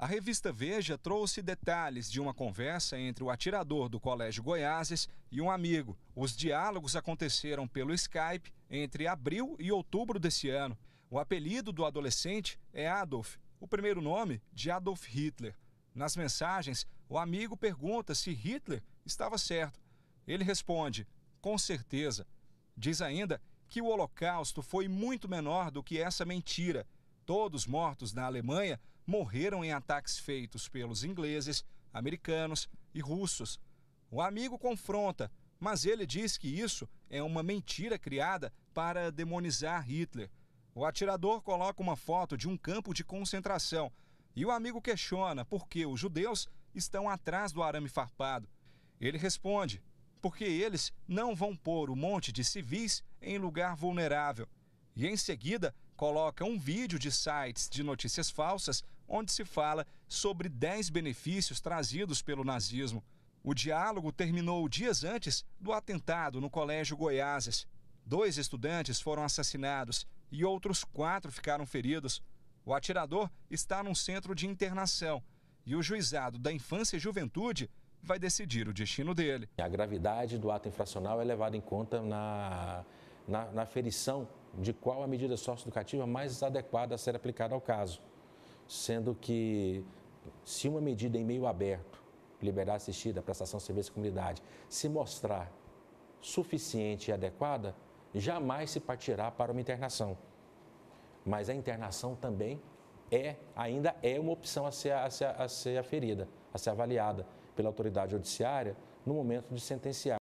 A revista Veja trouxe detalhes de uma conversa entre o atirador do Colégio Goiáses e um amigo. Os diálogos aconteceram pelo Skype entre abril e outubro desse ano. O apelido do adolescente é Adolf, o primeiro nome de Adolf Hitler. Nas mensagens, o amigo pergunta se Hitler estava certo. Ele responde: com certeza. Diz ainda que o Holocausto foi muito menor do que essa mentira. Todos mortos na Alemanha morreram em ataques feitos pelos ingleses, americanos e russos. O amigo confronta, mas ele diz que isso é uma mentira criada para demonizar Hitler. O atirador coloca uma foto de um campo de concentração e o amigo questiona por que os judeus estão atrás do arame farpado. Ele responde: porque eles não vão pôr um monte de civis em lugar vulnerável. E em seguida, coloca um vídeo de sites de notícias falsas onde se fala sobre 10 benefícios trazidos pelo nazismo. O diálogo terminou dias antes do atentado no Colégio Goiáses. Dois estudantes foram assassinados e outros quatro ficaram feridos. O atirador está num centro de internação e o juizado da infância e juventude vai decidir o destino dele. A gravidade do ato infracional é levada em conta na, na, na ferição de qual a medida socioeducativa mais adequada a ser aplicada ao caso sendo que se uma medida em meio aberto, liberdade assistida, prestação de serviço à comunidade, se mostrar suficiente e adequada, jamais se partirá para uma internação. Mas a internação também é, ainda é uma opção a ser, a ser, a ser aferida, a ser avaliada pela autoridade judiciária no momento de sentenciar.